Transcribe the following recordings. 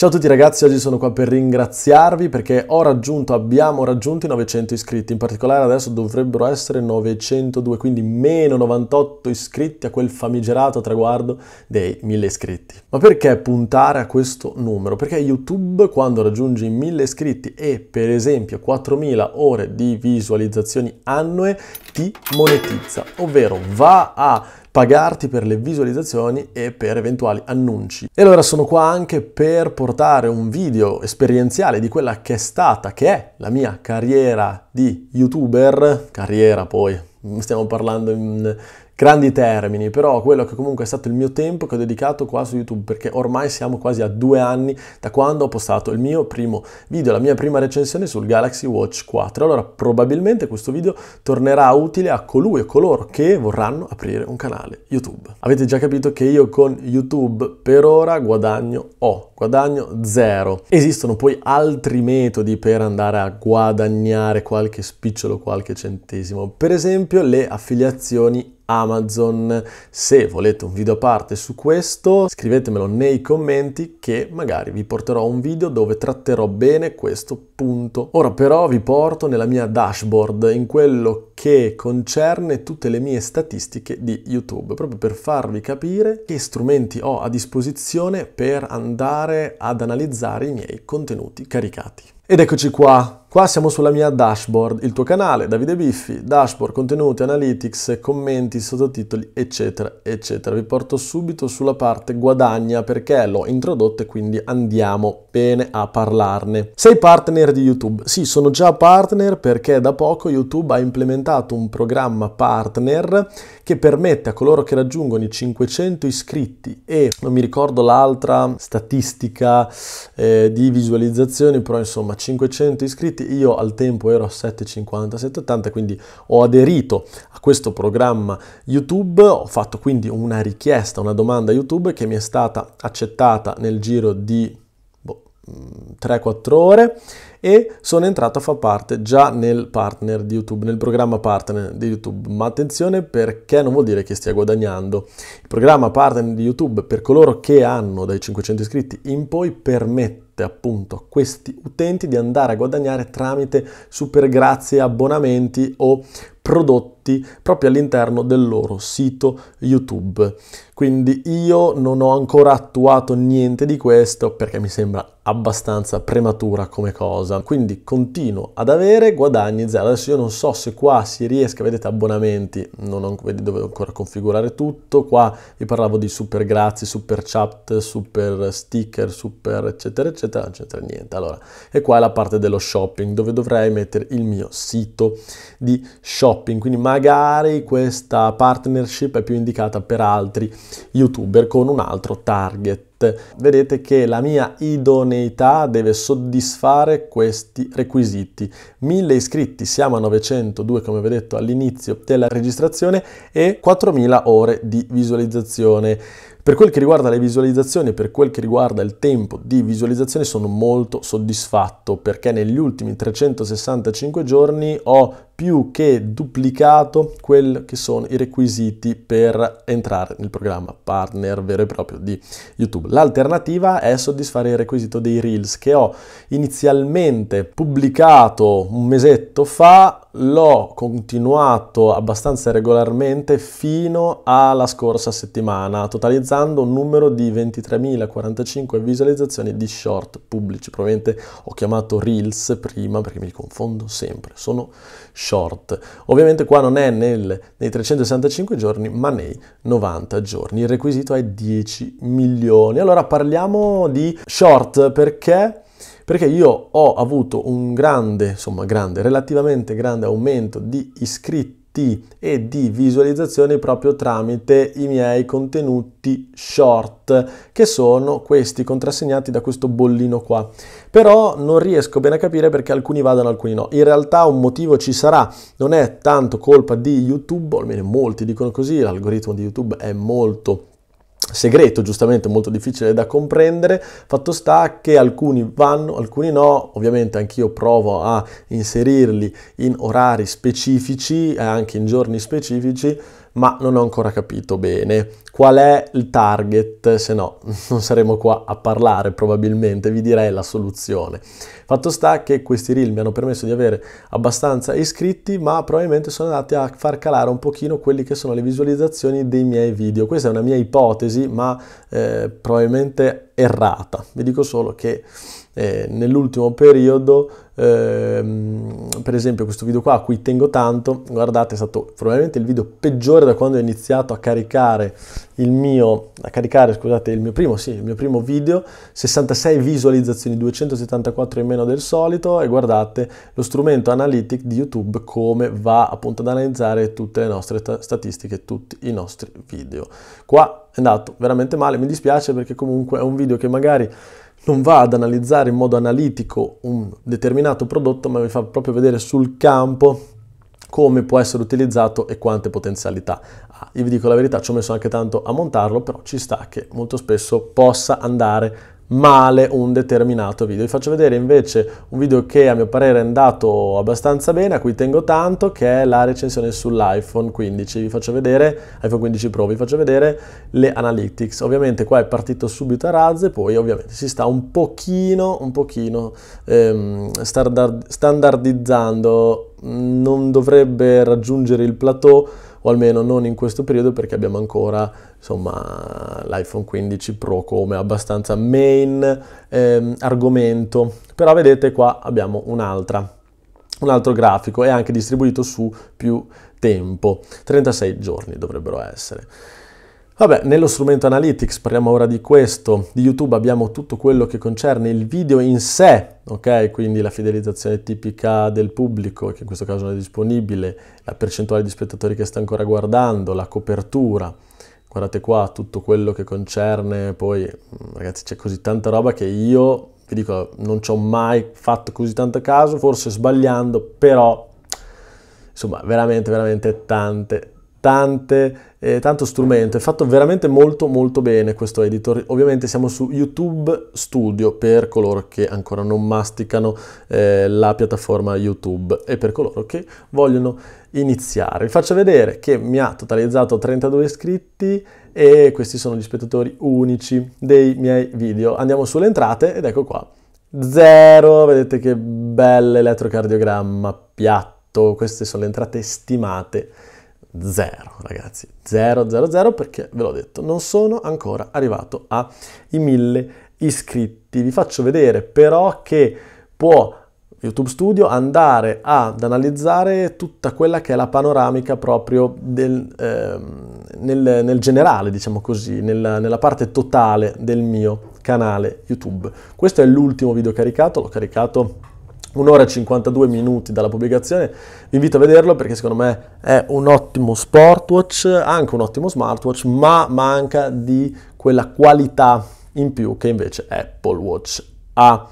Ciao a tutti ragazzi, oggi sono qua per ringraziarvi perché ho raggiunto, abbiamo raggiunto i 900 iscritti, in particolare adesso dovrebbero essere 902, quindi meno 98 iscritti a quel famigerato traguardo dei 1000 iscritti. Ma perché puntare a questo numero? Perché YouTube quando raggiunge i 1000 iscritti e per esempio 4000 ore di visualizzazioni annue ti monetizza, ovvero va a pagarti per le visualizzazioni e per eventuali annunci. E allora sono qua anche per portare un video esperienziale di quella che è stata, che è la mia carriera di youtuber, carriera poi, stiamo parlando in, grandi termini, però quello che comunque è stato il mio tempo che ho dedicato qua su YouTube, perché ormai siamo quasi a due anni da quando ho postato il mio primo video, la mia prima recensione sul Galaxy Watch 4. Allora probabilmente questo video tornerà utile a colui e coloro che vorranno aprire un canale YouTube. Avete già capito che io con YouTube per ora guadagno O, guadagno zero. Esistono poi altri metodi per andare a guadagnare qualche spicciolo, qualche centesimo. Per esempio le affiliazioni Amazon. Se volete un video a parte su questo, scrivetemelo nei commenti che magari vi porterò un video dove tratterò bene questo punto. Ora però vi porto nella mia dashboard, in quello che concerne tutte le mie statistiche di YouTube, proprio per farvi capire che strumenti ho a disposizione per andare ad analizzare i miei contenuti caricati. Ed eccoci qua, qua siamo sulla mia dashboard, il tuo canale, Davide Biffi, dashboard, contenuti, analytics, commenti, sottotitoli, eccetera, eccetera. Vi porto subito sulla parte guadagna perché l'ho introdotta e quindi andiamo bene a parlarne. Sei partner di YouTube? Sì, sono già partner perché da poco YouTube ha implementato presentato un programma partner che permette a coloro che raggiungono i 500 iscritti e non mi ricordo l'altra statistica eh, di visualizzazioni, però insomma 500 iscritti, io al tempo ero a 750, 780, quindi ho aderito a questo programma YouTube, ho fatto quindi una richiesta, una domanda YouTube che mi è stata accettata nel giro di boh, 3-4 mm, ore e sono entrato a far parte già nel partner di YouTube, nel programma partner di YouTube. Ma attenzione perché non vuol dire che stia guadagnando. Il programma partner di YouTube per coloro che hanno dai 500 iscritti in poi permette appunto a questi utenti di andare a guadagnare tramite super grazie, abbonamenti o prodotti proprio all'interno del loro sito YouTube. Quindi io non ho ancora attuato niente di questo perché mi sembra abbastanza prematura come cosa cosa, quindi continuo ad avere guadagni zero. Adesso io non so se qua si riesca, vedete abbonamenti, non ho, vedete, dovevo ancora configurare tutto, qua vi parlavo di super grazie, super chat, super sticker, super eccetera eccetera, non c'entra niente. Allora, e qua è la parte dello shopping dove dovrei mettere il mio sito di shopping, quindi magari questa partnership è più indicata per altri youtuber con un altro target Vedete che la mia idoneità deve soddisfare questi requisiti. 1000 iscritti, siamo a 902 come vi ho detto all'inizio della registrazione e 4000 ore di visualizzazione. Per quel che riguarda le visualizzazioni, per quel che riguarda il tempo di visualizzazione sono molto soddisfatto perché negli ultimi 365 giorni ho più che duplicato quelli che sono i requisiti per entrare nel programma partner vero e proprio di YouTube. L'alternativa è soddisfare il requisito dei Reels che ho inizialmente pubblicato un mesetto fa l'ho continuato abbastanza regolarmente fino alla scorsa settimana, totalizzando un numero di 23.045 visualizzazioni di short pubblici. Probabilmente ho chiamato Reels prima perché mi confondo sempre, sono short. Ovviamente qua non è nel, nei 365 giorni, ma nei 90 giorni. Il requisito è 10 milioni. Allora parliamo di short perché perché io ho avuto un grande, insomma grande, relativamente grande aumento di iscritti e di visualizzazioni proprio tramite i miei contenuti short che sono questi contrassegnati da questo bollino qua però non riesco bene a capire perché alcuni vadano alcuni no in realtà un motivo ci sarà non è tanto colpa di youtube o almeno molti dicono così l'algoritmo di youtube è molto segreto, giustamente molto difficile da comprendere, fatto sta che alcuni vanno, alcuni no, ovviamente anch'io provo a inserirli in orari specifici, e eh, anche in giorni specifici, ma non ho ancora capito bene qual è il target, se no non saremo qua a parlare probabilmente, vi direi la soluzione. Fatto sta che questi reel mi hanno permesso di avere abbastanza iscritti, ma probabilmente sono andati a far calare un pochino quelli che sono le visualizzazioni dei miei video. Questa è una mia ipotesi, ma eh, probabilmente errata. Vi dico solo che eh, nell'ultimo periodo, ehm, per esempio questo video qua a cui tengo tanto, guardate è stato probabilmente il video peggiore da quando ho iniziato a caricare il mio, a caricare, scusate, il mio primo, sì, il mio primo video, 66 visualizzazioni, 274 in meno del solito e guardate lo strumento analytic di YouTube come va appunto ad analizzare tutte le nostre statistiche, tutti i nostri video. Qua è andato veramente male, mi dispiace perché comunque è un video che magari non va ad analizzare in modo analitico un determinato prodotto, ma vi fa proprio vedere sul campo come può essere utilizzato e quante potenzialità io vi dico la verità, ci ho messo anche tanto a montarlo, però ci sta che molto spesso possa andare male un determinato video. Vi faccio vedere invece un video che a mio parere è andato abbastanza bene, a cui tengo tanto, che è la recensione sull'iPhone 15. Vi faccio vedere, iPhone 15 Pro, vi faccio vedere le analytics. Ovviamente qua è partito subito a e poi ovviamente si sta un pochino, un pochino ehm, standardizzando non dovrebbe raggiungere il plateau o almeno non in questo periodo perché abbiamo ancora insomma, l'iPhone 15 Pro come abbastanza main ehm, argomento però vedete qua abbiamo un'altra un altro grafico e anche distribuito su più tempo 36 giorni dovrebbero essere Vabbè, nello strumento Analytics, parliamo ora di questo, di YouTube abbiamo tutto quello che concerne il video in sé, ok? Quindi la fidelizzazione tipica del pubblico, che in questo caso non è disponibile, la percentuale di spettatori che sta ancora guardando, la copertura, guardate qua tutto quello che concerne, poi mm, ragazzi c'è così tanta roba che io, vi dico, non ci ho mai fatto così tanto caso, forse sbagliando, però insomma veramente veramente tante tante, eh, tanto strumento, è fatto veramente molto molto bene questo editor, ovviamente siamo su YouTube Studio per coloro che ancora non masticano eh, la piattaforma YouTube e per coloro che vogliono iniziare. Vi faccio vedere che mi ha totalizzato 32 iscritti e questi sono gli spettatori unici dei miei video. Andiamo sulle entrate ed ecco qua. zero, vedete che bell'elettrocardiogramma piatto, queste sono le entrate stimate zero, ragazzi, 0, 0, 0 perché ve l'ho detto, non sono ancora arrivato ai 1000 iscritti. Vi faccio vedere però che può YouTube Studio andare ad analizzare tutta quella che è la panoramica proprio del, eh, nel, nel, generale, diciamo così, nella, nella parte totale del mio canale YouTube. Questo è l'ultimo video caricato, l'ho caricato Un'ora e 52 minuti dalla pubblicazione, vi invito a vederlo perché secondo me è un ottimo sportwatch, anche un ottimo smartwatch, ma manca di quella qualità in più che invece Apple Watch ha.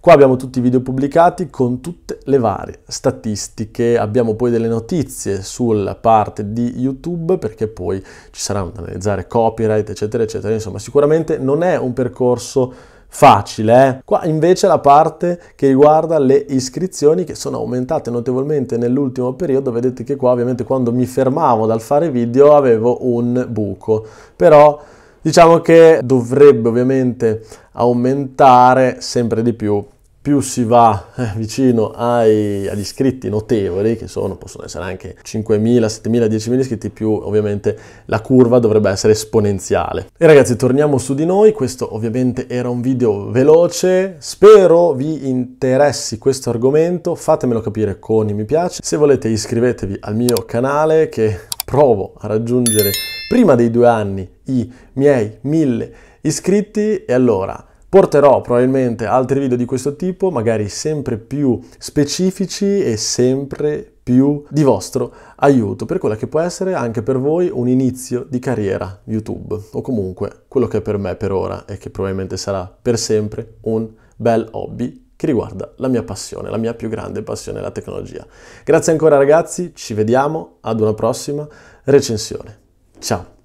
Qua abbiamo tutti i video pubblicati con tutte le varie statistiche, abbiamo poi delle notizie sulla parte di YouTube perché poi ci saranno da analizzare copyright eccetera eccetera, insomma sicuramente non è un percorso facile. Eh? Qua invece la parte che riguarda le iscrizioni che sono aumentate notevolmente nell'ultimo periodo, vedete che qua ovviamente quando mi fermavo dal fare video avevo un buco, però diciamo che dovrebbe ovviamente aumentare sempre di più più si va eh, vicino ai, agli iscritti notevoli, che sono, possono essere anche 5.000, 7.000, 10.000 iscritti, più ovviamente la curva dovrebbe essere esponenziale. E ragazzi, torniamo su di noi, questo ovviamente era un video veloce, spero vi interessi questo argomento, fatemelo capire con i mi piace, se volete iscrivetevi al mio canale che provo a raggiungere prima dei due anni i miei 1.000 iscritti e allora Porterò probabilmente altri video di questo tipo, magari sempre più specifici e sempre più di vostro aiuto per quella che può essere anche per voi un inizio di carriera YouTube o comunque quello che è per me per ora e che probabilmente sarà per sempre un bel hobby che riguarda la mia passione, la mia più grande passione, la tecnologia. Grazie ancora ragazzi, ci vediamo ad una prossima recensione. Ciao!